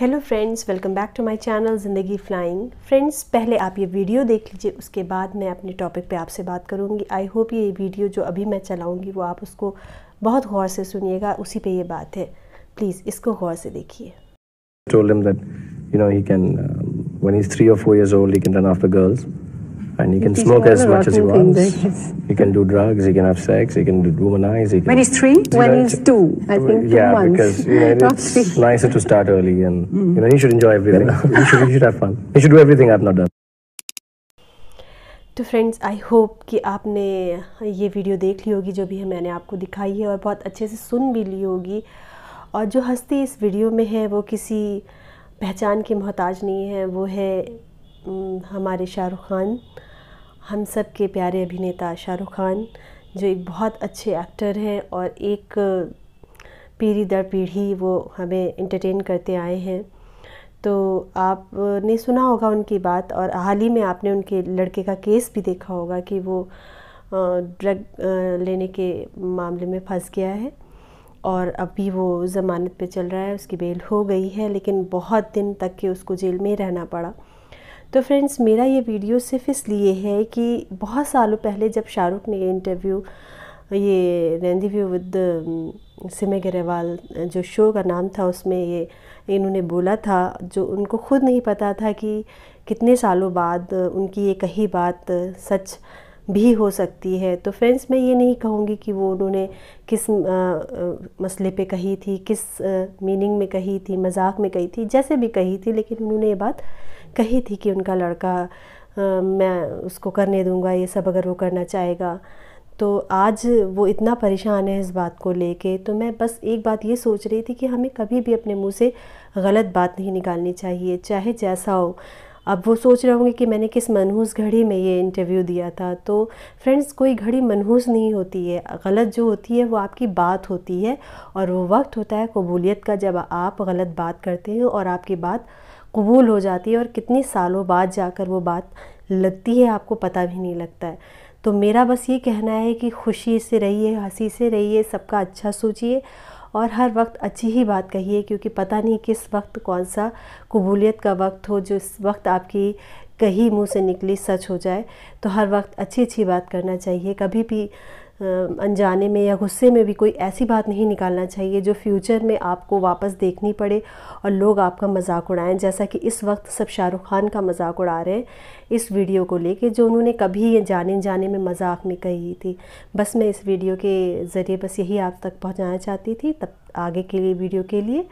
Hello friends welcome back to my channel ज़िंदगी flying friends पहले आप ये वीडियो देख लीजिए उसके बाद मैं अपने टॉपिक पे आपसे बात करूँगी आई होप ये वीडियो जो अभी मैं चलाऊँगी वो आप उसको बहुत गौर से सुनिएगा उसी पे ये बात है प्लीज़ इसको गौर से देखिए you know he can uh, when he's or years old he can run after girls And you can These smoke as much as you want. Yes. You can do drugs, you can have sex, you can do womanize. You can, when he's three? When right? he's two, I think two yeah, months. Yeah, because you know, it's three. nicer to start early and mm. you know, you should enjoy everything. you, should, you should have fun. You should do everything I've not done. तो friends I hope कि आपने ये video देख ली होगी जो भी है मैंने आपको दिखाई है और बहुत अच्छे से सुन भी ली होगी और जो हस्ती इस वीडियो में है वो किसी पहचान के मोहताज नहीं है वो है हमारे शाहरुख खान हम सब के प्यारे अभिनेता शाहरुख खान जो एक बहुत अच्छे एक्टर हैं और एक पीढ़ी दर पीढ़ी वो हमें इंटरटेन करते आए हैं तो आपने सुना होगा उनकी बात और हाल ही में आपने उनके लड़के का केस भी देखा होगा कि वो ड्रग लेने के मामले में फंस गया है और अभी वो ज़मानत पे चल रहा है उसकी बेल हो गई है लेकिन बहुत दिन तक के उसको जेल में रहना पड़ा तो फ्रेंड्स मेरा ये वीडियो सिर्फ इसलिए है कि बहुत सालों पहले जब शाहरुख ने ये इंटरव्यू ये rendezvous with um, Simi Garewal जो शो का नाम था उसमें ये इन्होंने बोला था जो उनको खुद नहीं पता था कि कितने सालों बाद उनकी ये कही बात सच भी हो सकती है तो फ्रेंड्स मैं ये नहीं कहूँगी कि वो उन्होंने किस आ, आ, मसले पे कही थी किस मीनिंग में कही थी मजाक में कही थी जैसे भी कही थी लेकिन उन्होंने ये बात कही थी कि उनका लड़का आ, मैं उसको करने दूँगा ये सब अगर वो करना चाहेगा तो आज वो इतना परेशान है इस बात को लेके तो मैं बस एक बात ये सोच रही थी कि हमें कभी भी अपने मुँह से गलत बात नहीं निकालनी चाहिए चाहे जैसा हो अब वो सोच रहे होंगे कि मैंने किस मनहूस घड़ी में ये इंटरव्यू दिया था तो फ्रेंड्स कोई घड़ी मनहूस नहीं होती है गलत जो होती है वो आपकी बात होती है और वो वक्त होता है कबूलियत का जब आप गलत बात करते हैं और आपकी बात कबूल हो जाती है और कितने सालों बाद जाकर वो बात लगती है आपको पता भी नहीं लगता है तो मेरा बस ये कहना है कि खुशी से रहिए हंसी से रहिए सबका अच्छा सोचिए और हर वक्त अच्छी ही बात कहिए क्योंकि पता नहीं किस वक्त कौन सा कबूलियत का वक्त हो जिस वक्त आपकी कहीं मुंह से निकली सच हो जाए तो हर वक्त अच्छी अच्छी बात करना चाहिए कभी भी अनजाने में या गुस्से में भी कोई ऐसी बात नहीं निकालना चाहिए जो फ्यूचर में आपको वापस देखनी पड़े और लोग आपका मजाक उड़ाएं जैसा कि इस वक्त सब शाहरुख खान का मजाक उड़ा रहे हैं इस वीडियो को लेके जो उन्होंने कभी जाने जाने में मजाक में कही थी बस मैं इस वीडियो के ज़रिए बस यही आप तक पहुँचाना चाहती थी तब आगे के लिए वीडियो के लिए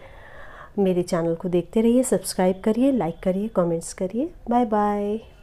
मेरे चैनल को देखते रहिए सब्सक्राइब करिए लाइक करिए कॉमेंट्स करिए बाय बाय